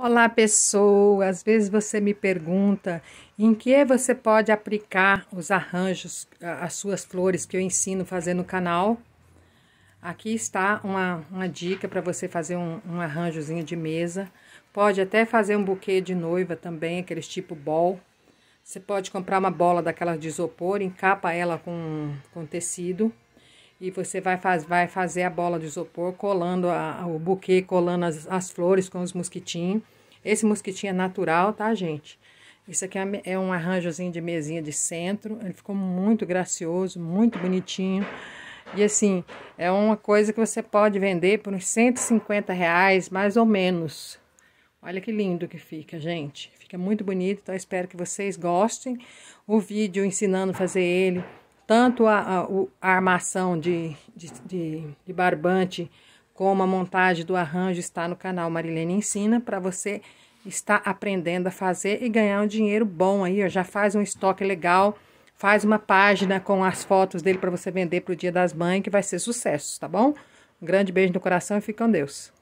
Olá, pessoa! Às vezes você me pergunta em que você pode aplicar os arranjos, as suas flores que eu ensino a fazer no canal. Aqui está uma, uma dica para você fazer um, um, arranjozinho de mesa. Pode até fazer um buquê de noiva também, aqueles tipo bol. Você pode comprar uma bola daquelas de isopor, encapa ela com, com tecido e você vai, faz, vai fazer a bola de isopor colando a, o buquê, colando as, as flores com os mosquitinhos. Esse mosquitinho é natural, tá, gente? Isso aqui é, é um arranjozinho de mesinha de centro. Ele ficou muito gracioso, muito bonitinho. E assim, é uma coisa que você pode vender por uns 150 reais, mais ou menos. Olha que lindo que fica, gente. Fica muito bonito, então espero que vocês gostem. O vídeo ensinando a fazer ele tanto a, a, a armação de, de, de, de barbante como a montagem do arranjo está no canal Marilene Ensina para você estar aprendendo a fazer e ganhar um dinheiro bom aí, ó, já faz um estoque legal, faz uma página com as fotos dele para você vender para o Dia das Mães, que vai ser sucesso, tá bom? Um grande beijo no coração e fica com Deus.